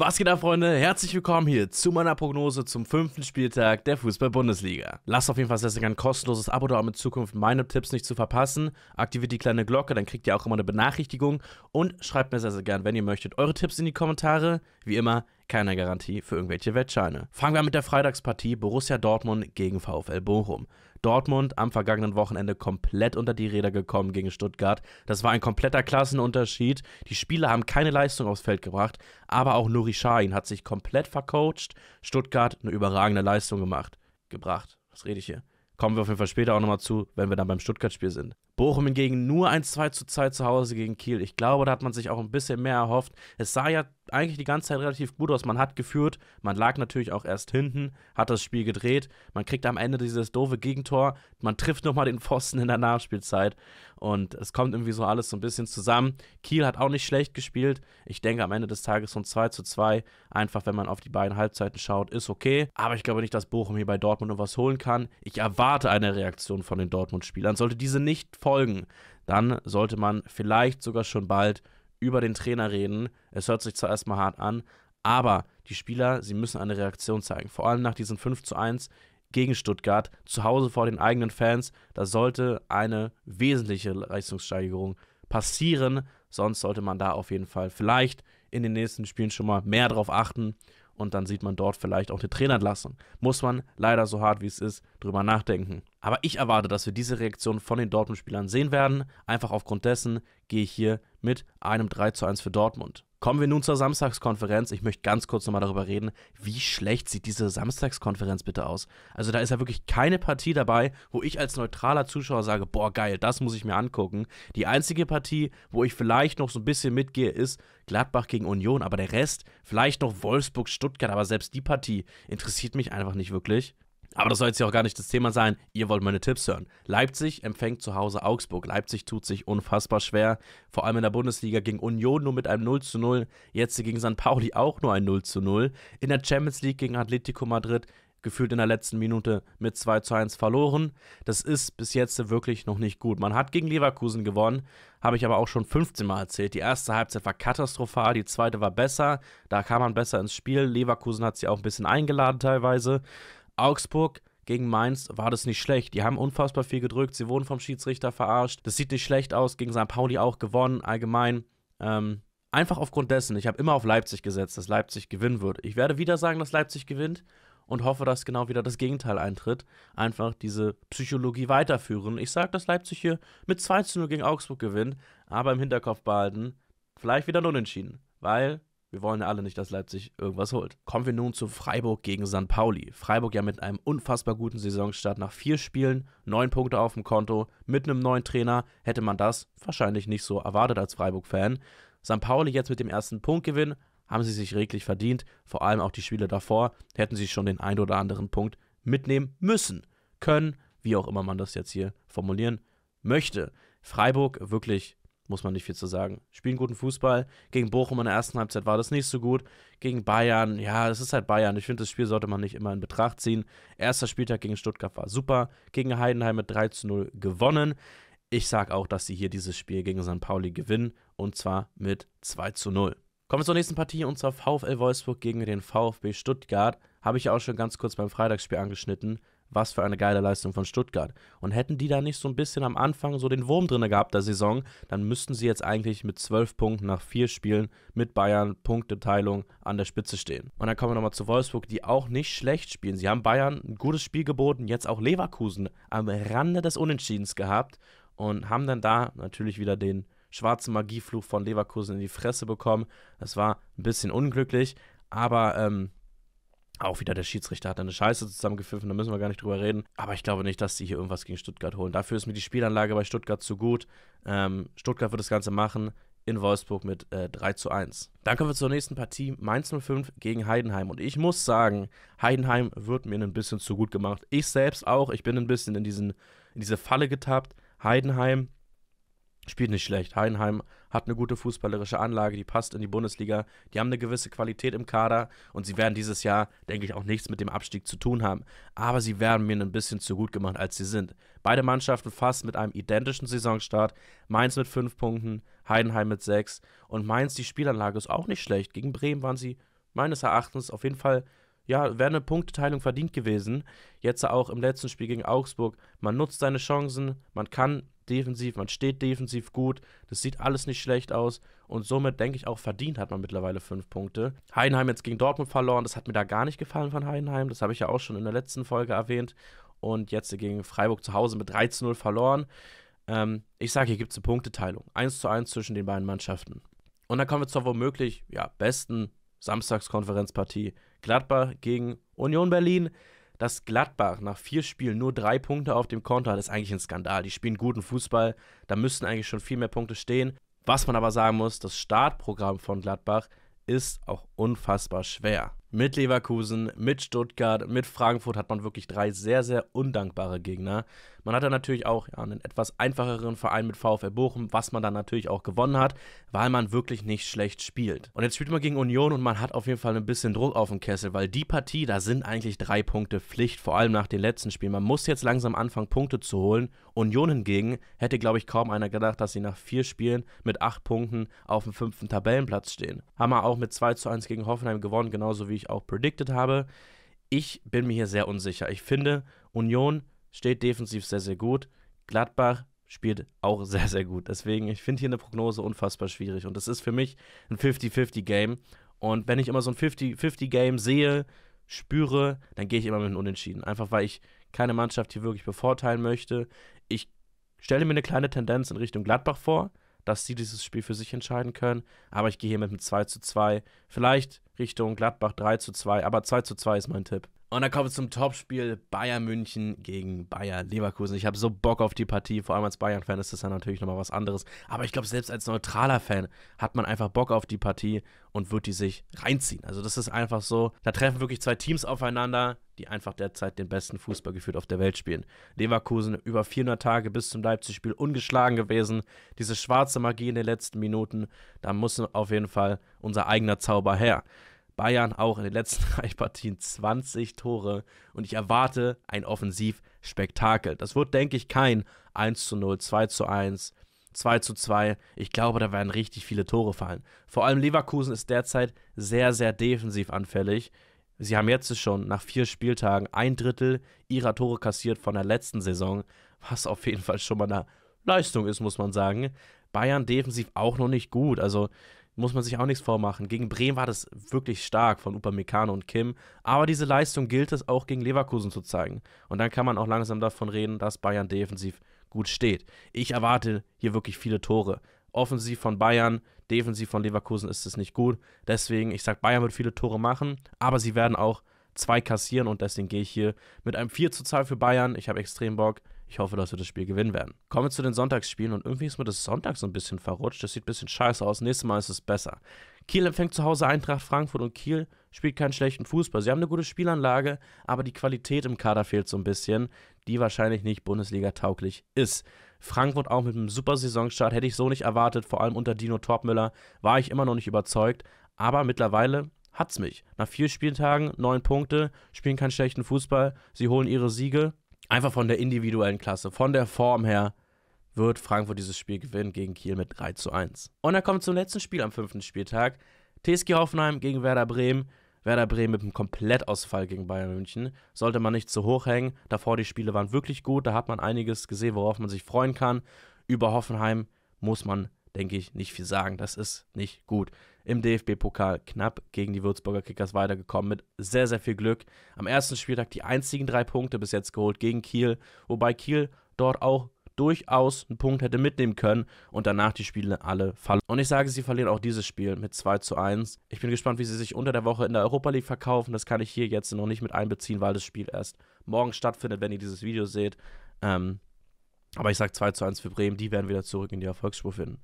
Was geht ab, Freunde? Herzlich willkommen hier zu meiner Prognose zum fünften Spieltag der Fußball-Bundesliga. Lasst auf jeden Fall sehr, sehr ein kostenloses Abo da, um in Zukunft meine Tipps nicht zu verpassen. Aktiviert die kleine Glocke, dann kriegt ihr auch immer eine Benachrichtigung. Und schreibt mir sehr, sehr gern, wenn ihr möchtet, eure Tipps in die Kommentare. Wie immer, keine Garantie für irgendwelche Wettscheine. Fangen wir mit der Freitagspartie Borussia Dortmund gegen VfL Bochum. Dortmund am vergangenen Wochenende komplett unter die Räder gekommen gegen Stuttgart. Das war ein kompletter Klassenunterschied. Die Spieler haben keine Leistung aufs Feld gebracht, aber auch Nuri Sahin hat sich komplett vercoacht. Stuttgart eine überragende Leistung gemacht, gebracht. Was rede ich hier? Kommen wir auf jeden Fall später auch nochmal zu, wenn wir dann beim Stuttgart-Spiel sind. Bochum hingegen nur ein 2 zu 2 zu Hause gegen Kiel. Ich glaube, da hat man sich auch ein bisschen mehr erhofft. Es sah ja eigentlich die ganze Zeit relativ gut aus. Man hat geführt, man lag natürlich auch erst hinten, hat das Spiel gedreht. Man kriegt am Ende dieses doofe Gegentor. Man trifft nochmal den Pfosten in der Nachspielzeit. Und es kommt irgendwie so alles so ein bisschen zusammen. Kiel hat auch nicht schlecht gespielt. Ich denke, am Ende des Tages so ein 2 zu 2, einfach wenn man auf die beiden Halbzeiten schaut, ist okay. Aber ich glaube nicht, dass Bochum hier bei Dortmund noch was holen kann. Ich erwarte eine Reaktion von den Dortmund-Spielern. Sollte diese nicht vor folgen, dann sollte man vielleicht sogar schon bald über den Trainer reden. Es hört sich zwar erstmal hart an, aber die Spieler, sie müssen eine Reaktion zeigen. Vor allem nach diesem 5 zu 1 gegen Stuttgart, zu Hause vor den eigenen Fans, da sollte eine wesentliche Leistungssteigerung passieren. Sonst sollte man da auf jeden Fall vielleicht in den nächsten Spielen schon mal mehr drauf achten und dann sieht man dort vielleicht auch eine Trainerentlassung. Muss man leider so hart wie es ist drüber nachdenken. Aber ich erwarte, dass wir diese Reaktion von den Dortmund-Spielern sehen werden. Einfach aufgrund dessen gehe ich hier mit einem 3 zu 1 für Dortmund. Kommen wir nun zur Samstagskonferenz. Ich möchte ganz kurz nochmal darüber reden, wie schlecht sieht diese Samstagskonferenz bitte aus. Also da ist ja wirklich keine Partie dabei, wo ich als neutraler Zuschauer sage, boah geil, das muss ich mir angucken. Die einzige Partie, wo ich vielleicht noch so ein bisschen mitgehe, ist Gladbach gegen Union, aber der Rest, vielleicht noch Wolfsburg, Stuttgart, aber selbst die Partie interessiert mich einfach nicht wirklich. Aber das soll jetzt ja auch gar nicht das Thema sein. Ihr wollt meine Tipps hören. Leipzig empfängt zu Hause Augsburg. Leipzig tut sich unfassbar schwer. Vor allem in der Bundesliga gegen Union nur mit einem 0 zu 0. Jetzt gegen St. Pauli auch nur ein 0 zu 0. In der Champions League gegen Atletico Madrid gefühlt in der letzten Minute mit 2 zu 1 verloren. Das ist bis jetzt wirklich noch nicht gut. Man hat gegen Leverkusen gewonnen, habe ich aber auch schon 15 Mal erzählt. Die erste Halbzeit war katastrophal, die zweite war besser. Da kam man besser ins Spiel. Leverkusen hat sie auch ein bisschen eingeladen teilweise. Augsburg gegen Mainz war das nicht schlecht. Die haben unfassbar viel gedrückt, sie wurden vom Schiedsrichter verarscht. Das sieht nicht schlecht aus, gegen St. Pauli auch gewonnen, allgemein. Ähm, einfach aufgrund dessen, ich habe immer auf Leipzig gesetzt, dass Leipzig gewinnen wird. Ich werde wieder sagen, dass Leipzig gewinnt und hoffe, dass genau wieder das Gegenteil eintritt. Einfach diese Psychologie weiterführen. Ich sage, dass Leipzig hier mit 2 zu 0 gegen Augsburg gewinnt, aber im Hinterkopf behalten, vielleicht wieder ein Unentschieden, weil wir wollen ja alle nicht, dass Leipzig irgendwas holt. Kommen wir nun zu Freiburg gegen St. Pauli. Freiburg ja mit einem unfassbar guten Saisonstart nach vier Spielen, neun Punkte auf dem Konto, mit einem neuen Trainer hätte man das wahrscheinlich nicht so erwartet als Freiburg-Fan. St. Pauli jetzt mit dem ersten Punktgewinn haben sie sich reglich verdient, vor allem auch die Spiele davor hätten sie schon den ein oder anderen Punkt mitnehmen müssen, können, wie auch immer man das jetzt hier formulieren möchte. Freiburg wirklich muss man nicht viel zu sagen. Spielen guten Fußball. Gegen Bochum in der ersten Halbzeit war das nicht so gut. Gegen Bayern, ja, es ist halt Bayern. Ich finde, das Spiel sollte man nicht immer in Betracht ziehen. Erster Spieltag gegen Stuttgart war super. Gegen Heidenheim mit 3 zu 0 gewonnen. Ich sage auch, dass sie hier dieses Spiel gegen St. Pauli gewinnen. Und zwar mit 2 zu 0. Kommen wir zur nächsten Partie und zwar VfL Wolfsburg gegen den VfB Stuttgart. Habe ich ja auch schon ganz kurz beim Freitagsspiel angeschnitten was für eine geile Leistung von Stuttgart. Und hätten die da nicht so ein bisschen am Anfang so den Wurm drin gehabt der Saison, dann müssten sie jetzt eigentlich mit zwölf Punkten nach vier Spielen mit Bayern Punkteteilung an der Spitze stehen. Und dann kommen wir nochmal zu Wolfsburg, die auch nicht schlecht spielen. Sie haben Bayern ein gutes Spiel geboten, jetzt auch Leverkusen am Rande des Unentschiedens gehabt und haben dann da natürlich wieder den schwarzen Magiefluch von Leverkusen in die Fresse bekommen. Das war ein bisschen unglücklich, aber ähm, auch wieder der Schiedsrichter hat eine Scheiße zusammengepfiffen, da müssen wir gar nicht drüber reden. Aber ich glaube nicht, dass sie hier irgendwas gegen Stuttgart holen. Dafür ist mir die Spielanlage bei Stuttgart zu gut. Ähm, Stuttgart wird das Ganze machen in Wolfsburg mit äh, 3 zu 1. Dann kommen wir zur nächsten Partie, Mainz 05 gegen Heidenheim. Und ich muss sagen, Heidenheim wird mir ein bisschen zu gut gemacht. Ich selbst auch, ich bin ein bisschen in, diesen, in diese Falle getappt. Heidenheim spielt nicht schlecht. Heidenheim hat eine gute fußballerische Anlage, die passt in die Bundesliga, die haben eine gewisse Qualität im Kader und sie werden dieses Jahr, denke ich, auch nichts mit dem Abstieg zu tun haben. Aber sie werden mir ein bisschen zu gut gemacht, als sie sind. Beide Mannschaften fast mit einem identischen Saisonstart, Mainz mit fünf Punkten, Heidenheim mit sechs. und Mainz, die Spielanlage ist auch nicht schlecht. Gegen Bremen waren sie meines Erachtens auf jeden Fall ja, wäre eine Punkteteilung verdient gewesen. Jetzt auch im letzten Spiel gegen Augsburg. Man nutzt seine Chancen, man kann defensiv, man steht defensiv gut, das sieht alles nicht schlecht aus und somit denke ich auch verdient hat man mittlerweile fünf Punkte. Heidenheim jetzt gegen Dortmund verloren, das hat mir da gar nicht gefallen von Heidenheim, das habe ich ja auch schon in der letzten Folge erwähnt und jetzt gegen Freiburg zu Hause mit 3 zu 0 verloren. Ähm, ich sage, hier gibt es eine Punkteteilung, 1 zu 1 zwischen den beiden Mannschaften. Und dann kommen wir zur womöglich ja, besten Samstagskonferenzpartie Gladbach gegen Union Berlin dass Gladbach nach vier Spielen nur drei Punkte auf dem Konto hat, ist eigentlich ein Skandal. Die spielen guten Fußball, da müssten eigentlich schon viel mehr Punkte stehen. Was man aber sagen muss, das Startprogramm von Gladbach ist auch unfassbar schwer. Mit Leverkusen, mit Stuttgart, mit Frankfurt hat man wirklich drei sehr, sehr undankbare Gegner. Man hatte natürlich auch ja, einen etwas einfacheren Verein mit VfL Bochum, was man dann natürlich auch gewonnen hat, weil man wirklich nicht schlecht spielt. Und jetzt spielt man gegen Union und man hat auf jeden Fall ein bisschen Druck auf den Kessel, weil die Partie, da sind eigentlich drei Punkte Pflicht, vor allem nach den letzten Spielen. Man muss jetzt langsam anfangen, Punkte zu holen. Union hingegen hätte, glaube ich, kaum einer gedacht, dass sie nach vier Spielen mit acht Punkten auf dem fünften Tabellenplatz stehen. Haben wir auch mit 2 zu 1 gegen Hoffenheim gewonnen, genauso wie ich auch predicted habe. Ich bin mir hier sehr unsicher. Ich finde, Union steht defensiv sehr, sehr gut. Gladbach spielt auch sehr, sehr gut. Deswegen, ich finde hier eine Prognose unfassbar schwierig. Und das ist für mich ein 50-50-Game. Und wenn ich immer so ein 50-50-Game sehe, spüre, dann gehe ich immer mit einem Unentschieden. Einfach weil ich keine Mannschaft hier wirklich bevorteilen möchte. Ich stelle mir eine kleine Tendenz in Richtung Gladbach vor dass sie dieses Spiel für sich entscheiden können. Aber ich gehe hier mit einem 2 zu 2, vielleicht Richtung Gladbach 3 zu 2, aber 2 zu 2 ist mein Tipp. Und dann kommen wir zum Topspiel Bayern München gegen Bayer Leverkusen. Ich habe so Bock auf die Partie. Vor allem als Bayern-Fan ist das ja natürlich nochmal was anderes. Aber ich glaube, selbst als neutraler Fan hat man einfach Bock auf die Partie und wird die sich reinziehen. Also das ist einfach so, da treffen wirklich zwei Teams aufeinander, die einfach derzeit den besten Fußball geführt auf der Welt spielen. Leverkusen über 400 Tage bis zum Leipzig-Spiel ungeschlagen gewesen. Diese schwarze Magie in den letzten Minuten, da muss auf jeden Fall unser eigener Zauber her. Bayern auch in den letzten drei Partien 20 Tore und ich erwarte ein Offensivspektakel. Das wird, denke ich, kein 1 zu 0, 2 zu 1, 2 zu 2. Ich glaube, da werden richtig viele Tore fallen. Vor allem Leverkusen ist derzeit sehr, sehr defensiv anfällig. Sie haben jetzt schon nach vier Spieltagen ein Drittel ihrer Tore kassiert von der letzten Saison, was auf jeden Fall schon mal eine Leistung ist, muss man sagen. Bayern defensiv auch noch nicht gut. Also muss man sich auch nichts vormachen. Gegen Bremen war das wirklich stark von Upamecano und Kim. Aber diese Leistung gilt es auch gegen Leverkusen zu zeigen. Und dann kann man auch langsam davon reden, dass Bayern defensiv gut steht. Ich erwarte hier wirklich viele Tore. Offensiv von Bayern, defensiv von Leverkusen ist es nicht gut. Deswegen, ich sage, Bayern wird viele Tore machen, aber sie werden auch zwei kassieren und deswegen gehe ich hier mit einem 4 zu 2 für Bayern. Ich habe extrem Bock. Ich hoffe, dass wir das Spiel gewinnen werden. Kommen wir zu den Sonntagsspielen und irgendwie ist mir das Sonntag so ein bisschen verrutscht. Das sieht ein bisschen scheiße aus. Nächstes Mal ist es besser. Kiel empfängt zu Hause Eintracht Frankfurt und Kiel spielt keinen schlechten Fußball. Sie haben eine gute Spielanlage, aber die Qualität im Kader fehlt so ein bisschen, die wahrscheinlich nicht Bundesliga tauglich ist. Frankfurt auch mit einem super Saisonstart hätte ich so nicht erwartet, vor allem unter Dino Torpmüller war ich immer noch nicht überzeugt, aber mittlerweile hat's mich. Nach vier Spieltagen neun Punkte, spielen keinen schlechten Fußball, sie holen ihre Siege einfach von der individuellen Klasse, von der Form her, wird Frankfurt dieses Spiel gewinnen gegen Kiel mit 3 zu 1. Und dann kommt zum letzten Spiel am fünften Spieltag. TSG Hoffenheim gegen Werder Bremen. Werder Bremen mit einem Komplettausfall gegen Bayern München. Sollte man nicht zu hoch hängen. Davor die Spiele waren wirklich gut. Da hat man einiges gesehen, worauf man sich freuen kann. Über Hoffenheim muss man denke ich, nicht viel sagen. Das ist nicht gut. Im DFB-Pokal knapp gegen die Würzburger Kickers weitergekommen mit sehr, sehr viel Glück. Am ersten Spieltag die einzigen drei Punkte bis jetzt geholt gegen Kiel, wobei Kiel dort auch durchaus einen Punkt hätte mitnehmen können und danach die Spiele alle fallen. Und ich sage, sie verlieren auch dieses Spiel mit 2 zu 1. Ich bin gespannt, wie sie sich unter der Woche in der Europa League verkaufen. Das kann ich hier jetzt noch nicht mit einbeziehen, weil das Spiel erst morgen stattfindet, wenn ihr dieses Video seht. Ähm, aber ich sage 2 zu 1 für Bremen, die werden wieder zurück in die Erfolgsspur finden.